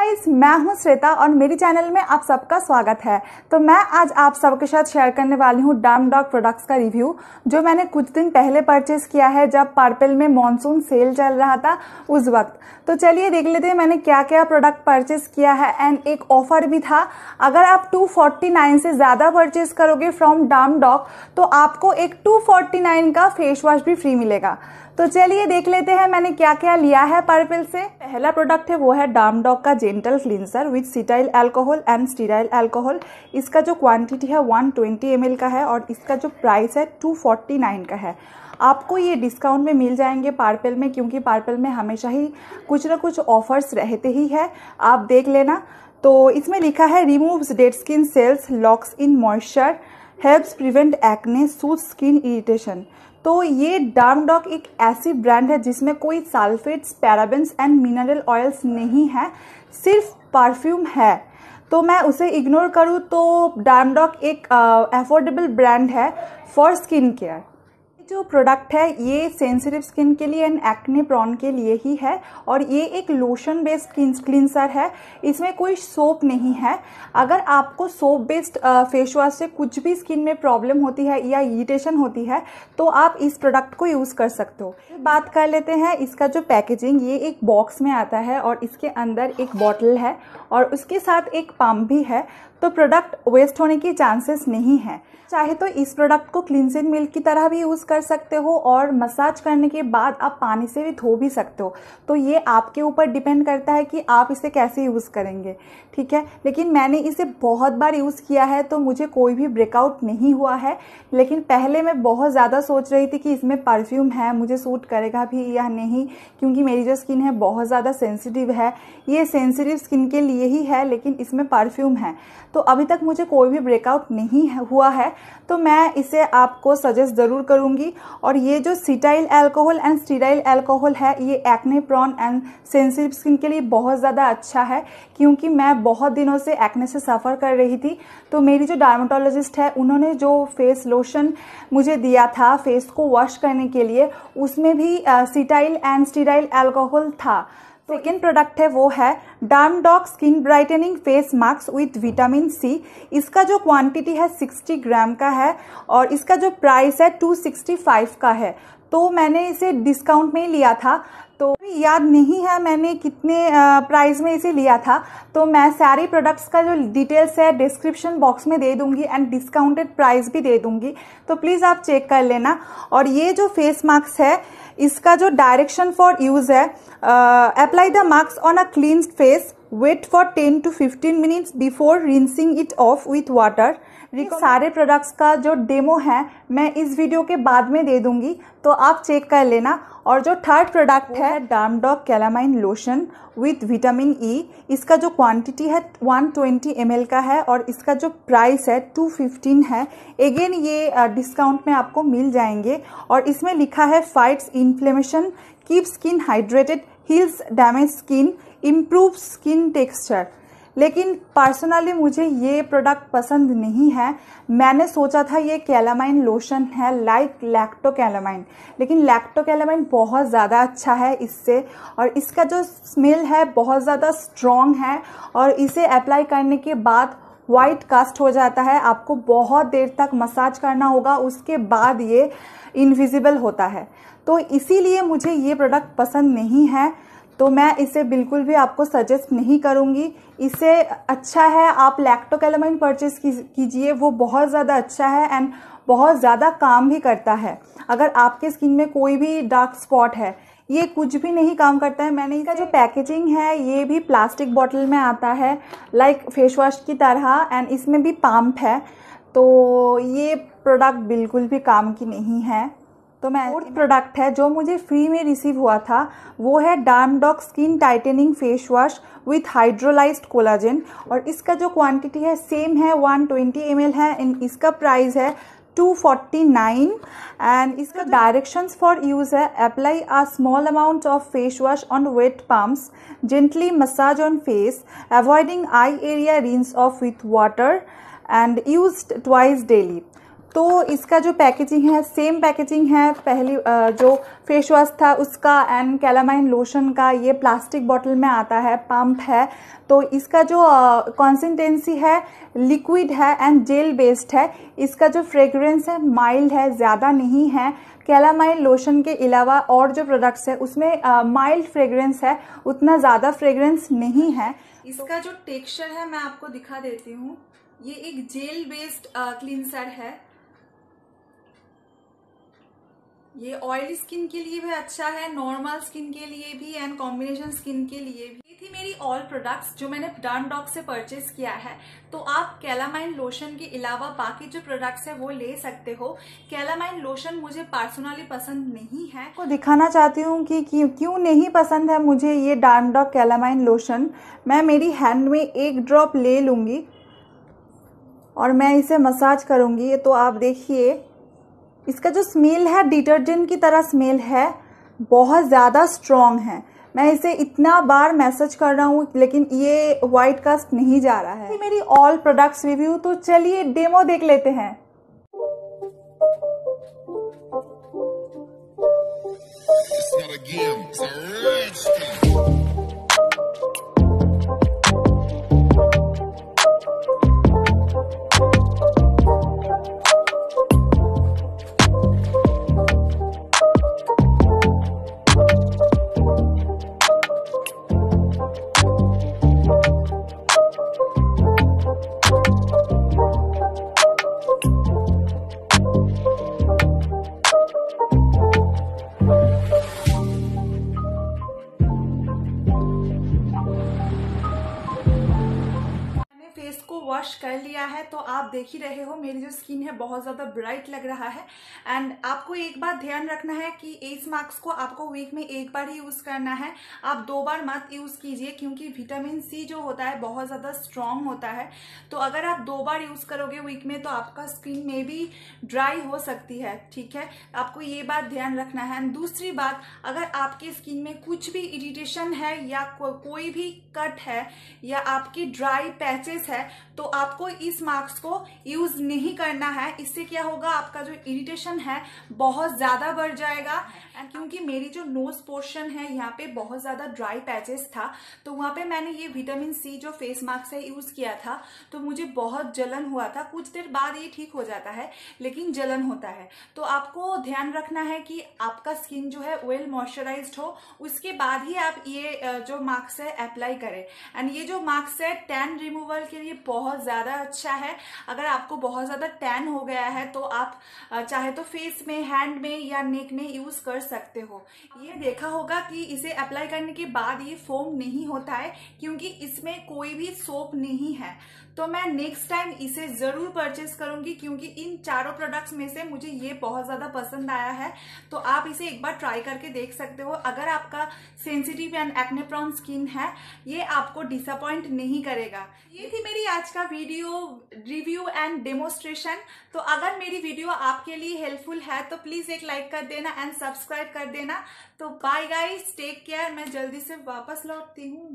Guys मैं हूं श्वेता और मेरे चैनल में आप सबका स्वागत है तो मैं आज आप सबके साथ शेयर करने वाली हूं डाम डॉग प्रोडक्ट्स का रिव्यू जो मैंने कुछ दिन पहले परचेस किया है जब पार्पल में मॉनसून सेल चल रहा था उस वक्त तो चलिए देख लेते हैं मैंने क्या क्या प्रोडक्ट परचेस किया है एंड एक ऑफर भी था अगर आप टू से ज़्यादा परचेस करोगे फ्रॉम डाम डॉग तो आपको एक टू का फेस वॉश भी फ्री मिलेगा तो चलिए देख लेते हैं मैंने क्या क्या लिया है पर्पल से पहला प्रोडक्ट है वो है डामडॉग का gentle cleanser with cetyl alcohol and stearyl alcohol इसका जो क्वांटिटी है 120 ट्वेंटी का है और इसका जो प्राइस है 249 का है आपको ये डिस्काउंट में मिल जाएंगे पार्पल में क्योंकि पार्पल में हमेशा ही कुछ ना कुछ ऑफर्स रहते ही है आप देख लेना तो इसमें लिखा है removes dead skin cells locks in moisture helps prevent acne soothe skin irritation तो ये डार्मडॉक एक ऐसी ब्रांड है जिसमें कोई sulphates parabens and mineral oils नहीं है सिर्फ परफ्यूम है तो मैं उसे इग्नोर करूँ तो डार्मडॉक एक अफोर्डेबल ब्रांड है फॉर स्किन केयर जो प्रोडक्ट है ये सेंसिटिव स्किन के लिए एंड एक्ने प्रॉन के लिए ही है और ये एक लोशन बेस्ड स्किन क्लिनसर है इसमें कोई सोप नहीं है अगर आपको सोप बेस्ड फेस वॉश से कुछ भी स्किन में प्रॉब्लम होती है या इरिटेशन होती है तो आप इस प्रोडक्ट को यूज़ कर सकते हो बात कर लेते हैं इसका जो पैकेजिंग ये एक बॉक्स में आता है और इसके अंदर एक बॉटल है और उसके साथ एक पम्प भी है तो प्रोडक्ट वेस्ट होने की चांसेस नहीं है चाहे तो इस प्रोडक्ट को क्लिनजिंग मिल्क की तरह भी यूज़ कर सकते हो और मसाज करने के बाद आप पानी से भी धो भी सकते हो तो ये आपके ऊपर डिपेंड करता है कि आप इसे कैसे यूज़ करेंगे ठीक है लेकिन मैंने इसे बहुत बार यूज़ किया है तो मुझे कोई भी ब्रेकआउट नहीं हुआ है लेकिन पहले मैं बहुत ज़्यादा सोच रही थी कि इसमें परफ्यूम है मुझे सूट करेगा भी या नहीं क्योंकि मेरी जो स्किन है बहुत ज़्यादा सेंसिटिव है ये सेंसिटिव स्किन के लिए ही है लेकिन इसमें परफ्यूम है तो अभी तक मुझे कोई भी ब्रेकआउट नहीं हुआ है तो मैं इसे आपको सजेस्ट ज़रूर करूँगी और ये जो cetyl alcohol and stearyl alcohol है ये acne prone and sensitive skin के लिए बहुत ज़्यादा अच्छा है क्योंकि मैं बहुत दिनों से एक्ने से सफ़र कर रही थी तो मेरी जो डार्माटोलॉजिस्ट है उन्होंने जो फेस लोशन मुझे दिया था फेस को वॉश करने के लिए उसमें भी सीटाइल एंड स्टीराइल एल्कोहल था सेकेंड प्रोडक्ट है वो है Dermdoc skin brightening face mask with vitamin C इसका जो क्वांटिटी है 60 ग्राम का है और इसका जो प्राइस है 265 का है तो मैंने इसे डिस्काउंट में लिया था तो याद नहीं है मैंने कितने प्राइस में इसे लिया था तो मैं सारे प्रोडक्ट्स का जो डिटेल्स है डिस्क्रिप्शन बॉक्स में दे दूंगी एंड डिस्काउंटेड प्राइस भी दे दूंगी तो प्लीज़ आप चेक कर लेना और ये जो फेस मास्क है इसका जो डायरेक्शन फॉर यूज़ है apply the mask on a clean face wait for ten to fifteen minutes before rinsing it off with water सारे प्रोडक्ट्स का जो डेमो है मैं इस वीडियो के बाद में दे दूंगी तो आप चेक कर लेना और जो थर्ड प्रोडक्ट है Dermdoc calamine lotion with vitamin E इसका जो क्वांटिटी है 120 ट्वेंटी का है और इसका जो प्राइस है 215 है अगेन ये डिस्काउंट में आपको मिल जाएंगे और इसमें लिखा है fights inflammation keep skin hydrated heals damage skin improve skin texture लेकिन पर्सनली मुझे ये प्रोडक्ट पसंद नहीं है मैंने सोचा था ये कैलामाइन लोशन है लाइक लैक्टो कैलामाइन लेकिन लैक्टो कैलामाइन बहुत ज़्यादा अच्छा है इससे और इसका जो स्मेल है बहुत ज़्यादा स्ट्रॉन्ग है और इसे अप्लाई करने के बाद वाइट कास्ट हो जाता है आपको बहुत देर तक मसाज करना होगा उसके बाद ये इनविजिबल होता है तो इसीलिए मुझे ये प्रोडक्ट पसंद नहीं है तो मैं इसे बिल्कुल भी आपको सजेस्ट नहीं करूँगी इसे अच्छा है आप लैक्टोकैलमाइन परचेस कीजिए वो बहुत ज़्यादा अच्छा है एंड बहुत ज़्यादा काम भी करता है अगर आपके स्किन में कोई भी डार्क स्पॉट है ये कुछ भी नहीं काम करता है मैंने इसका जो पैकेजिंग है ये भी प्लास्टिक बॉटल में आता है लाइक फेस वॉश की तरह एंड इसमें भी पाम्प है तो ये प्रोडक्ट बिल्कुल भी काम की नहीं है तो मैं फोर्थ प्रोडक्ट है जो मुझे फ्री में रिसीव हुआ था वो है Dermdoc skin tightening face wash with hydrolysed collagen और इसका जो क्वांटिटी है सेम है 120 ट्वेंटी है एंड इसका प्राइस है 249 एंड इसका डायरेक्शंस फॉर यूज़ है apply a small amount of face wash on wet pumps gently massage on face avoiding eye area rinse off with water and use twice daily तो इसका जो packaging है same packaging है पहली जो face wash था उसका एंड कैलामाइन लोशन का ये प्लास्टिक बॉटल में आता है पंप है तो इसका जो कॉन्सेंटेंसी है लिक्विड है एंड जेल बेस्ड है इसका जो फ्रेगरेंस है माइल्ड है ज़्यादा नहीं है कैलामाइन लोशन के अलावा और जो प्रोडक्ट्स है उसमें माइल्ड फ्रेगरेंस है उतना ज़्यादा फ्रेगरेंस नहीं है इसका जो टेक्स्चर है मैं आपको दिखा देती हूँ ये एक जेल बेस्ड क्लिनसर है ये ऑयली स्किन के लिए भी अच्छा है नॉर्मल स्किन के लिए भी एंड कॉम्बिनेशन स्किन के लिए भी ये थी मेरी ऑल प्रोडक्ट्स जो मैंने डान डॉक से परचेज किया है तो आप कैलामाइन लोशन के अलावा बाकी जो प्रोडक्ट्स है वो ले सकते हो कैलामाइन लोशन मुझे पर्सनली पसंद नहीं है को दिखाना चाहती हूँ कि क्यों नहीं पसंद है मुझे ये डान डॉक कैलामाइन लोशन मैं मेरी हैंड में एक ड्रॉप ले लूँगी और मैं इसे मसाज करूँगी तो आप देखिए इसका जो स्मेल है डिटर्जेंट की तरह स्मेल है बहुत ज़्यादा स्ट्रॉन्ग है मैं इसे इतना बार मैसेज कर रहा हूँ लेकिन ये वाइट कास्ट नहीं जा रहा है मेरी ऑल प्रोडक्ट्स रिव्यू तो चलिए डेमो देख लेते हैं It's not a game, it's a rage game. है तो आप देख ही रहे हो मेरी जो स्किन है बहुत ज़्यादा ब्राइट लग रहा है एंड आपको एक बार ध्यान रखना है कि एस मार्क्स को आपको वीक में एक बार ही यूज़ करना है आप दो बार मत यूज़ कीजिए क्योंकि विटामिन सी जो होता है बहुत ज़्यादा स्ट्रांग होता है तो अगर आप दो बार यूज़ करोगे वीक में तो आपका स्किन में भी ड्राई हो सकती है ठीक है आपको ये बात ध्यान रखना है एंड दूसरी बात अगर आपके स्किन में कुछ भी इरिटेशन है या को, कोई भी कट है या आपकी ड्राई पैचेस है तो आपको इस मार्क्स को यूज नहीं करना है इससे क्या होगा आपका जो इरिटेशन है बहुत ज़्यादा बढ़ जाएगा एंड क्योंकि मेरी जो नोज पोर्शन है यहाँ पे बहुत ज़्यादा ड्राई पैचेस था तो वहां पे मैंने ये विटामिन सी जो फेस मास्क है यूज़ किया था तो मुझे बहुत जलन हुआ था कुछ देर बाद ये ठीक हो जाता है लेकिन जलन होता है तो आपको ध्यान रखना है कि आपका स्किन जो है वेल मॉइस्चराइज हो उसके बाद ही आप ये जो मास्क है अप्लाई करें एंड ये जो मास्क है टैन रिमूवल के लिए बहुत ज़्यादा अच्छा अच्छा है अगर आपको बहुत ज़्यादा टैन हो गया है तो आप चाहे तो फेस में हैंड में या नेक में यूज़ कर सकते हो ये देखा होगा कि इसे अप्लाई करने के बाद ये फोम नहीं होता है क्योंकि इसमें कोई भी सोप नहीं है तो मैं नेक्स्ट टाइम इसे जरूर परचेस करूंगी क्योंकि इन चारों प्रोडक्ट्स में से मुझे ये बहुत ज़्यादा पसंद आया है तो आप इसे एक बार ट्राई करके देख सकते हो अगर आपका सेंसिटिव एंड एक्नेप्रॉन स्किन है ये आपको डिसअपॉइंट नहीं करेगा ये थी मेरी आज का वीडियो रिव्यू एंड डेमोस्ट्रेशन तो अगर मेरी वीडियो आपके लिए हेल्पफुल है तो प्लीज़ एक लाइक कर देना एंड सब्सक्राइब कर देना तो बाय गाइस टेक केयर मैं जल्दी से वापस लौटती हूँ